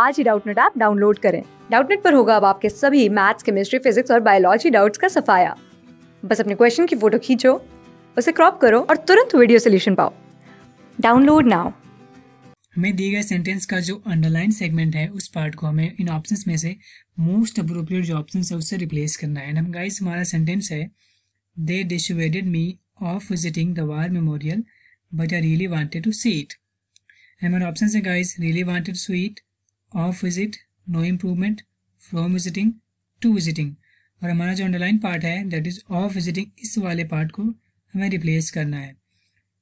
आज ही Doubtnut app download करें डाउटनेट पर होगा अब आपके सभी मैथ्स केमिस्ट्री फिजिक्स और बायोलॉजी डाउट्स का सफाया बस अपने क्वेश्चन की फोटो खींचो उसे क्रॉप करो और तुरंत वीडियो सोल्यूशन पाओ डाउनलोड नाउ हमें दिए गए सेंटेंस का जो अंडरलाइन सेगमेंट है उस पार्ट को हमें इन ऑप्शंस में से मोस्ट अप्रोप्रिएट जो ऑप्शन है उससे रिप्लेस करना है एंड हम गाइस हमारा सेंटेंस है they dissuaded me of visiting the war memorial but I really wanted to see it हमारे ऑप्शन है guys really wanted to see it of visit no improvement from visiting to visiting और हमारा जो underline part है that is of visiting इस वाले part को हमें रिप्लेस करना है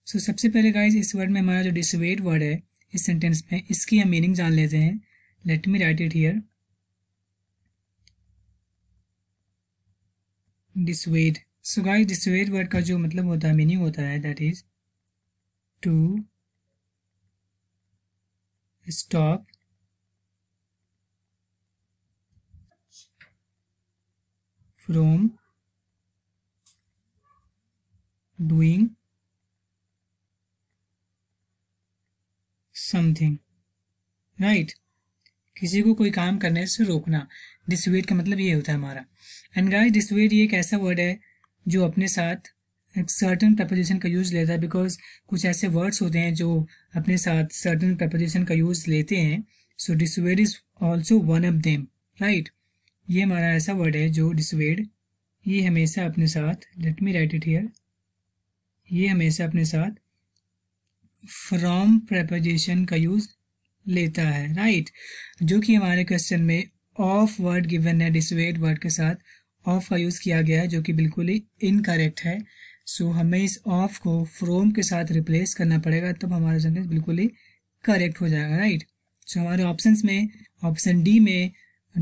सो so, सबसे पहले गाइज इस वर्ड में हमारा जो डिसवेट वर्ड है इस सेंटेंस में इसकी हम मीनिंग जान लेते हैं let me write it here dissuade so guys dissuade word का जो मतलब होता है मीनिंग होता है that is to stop from doing something right. किसी को कोई काम करने से रोकना डिसवेट का मतलब ये होता है हमारा एंड गाइस डिसवेट ये एक ऐसा वर्ड है जो अपने साथ एक सर्टन प्रपोजिशन का यूज़ लेता है बिकॉज कुछ ऐसे वर्ड्स होते हैं जो अपने साथ सर्टन प्रपोजिशन का यूज़ लेते हैं so dissuade is also one of them right ये हमारा ऐसा वर्ड है जो डिसवेड ये हमेशा अपने साथ let me write it here ये हमेशा अपने साथ फ्रॉम प्रपोजिशन का यूज लेता है राइट जो कि हमारे क्वेश्चन में ऑफ वर्ड गिवन है डिसवेड वर्ड के साथ ऑफ का यूज किया गया है जो कि बिल्कुल ही इनकरेक्ट है सो so, हमें इस ऑफ को फ्रोम के साथ रिप्लेस करना पड़ेगा तब हमारा सेंटेंस बिल्कुल ही करेक्ट हो जाएगा राइट right? सो so, हमारे ऑप्शंस में ऑप्शन डी में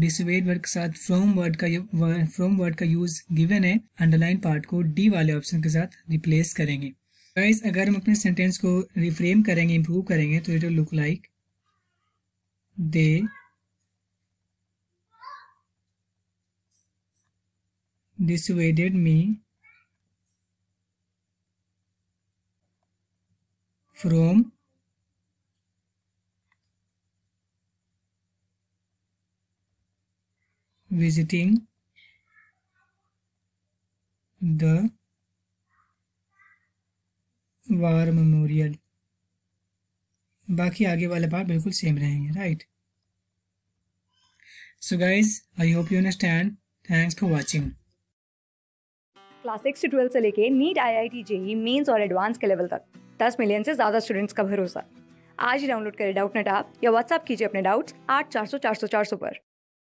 डिसवेड वर्ड के साथ फ्रॉम वर्ड का फ्रॉम वर्ड का यूज गिवन है अंडरलाइन पार्ट को डी वाले ऑप्शन के साथ रिप्लेस करेंगे गाइस अगर हम अपने सेंटेंस को रिफ्रेम करेंगे इम्प्रूव करेंगे तो it look like they dissuaded me from visiting the war memorial बाकी आगे वाले पार्ट बिल्कुल सेम रहेंगे right so guys I hope you understand thanks for watching class six से ट्वेल्थ से लेके NEET I I T JEE mains और advance के लेवल तक दस मिलियन से ज़्यादा स्टूडेंट्स का भरोसा आज ही डाउनलोड करें डाउट नेट आप या व्हाट्सएप कीजिए अपने डाउट्स आठ चार सौ चार सौ चार सौ पर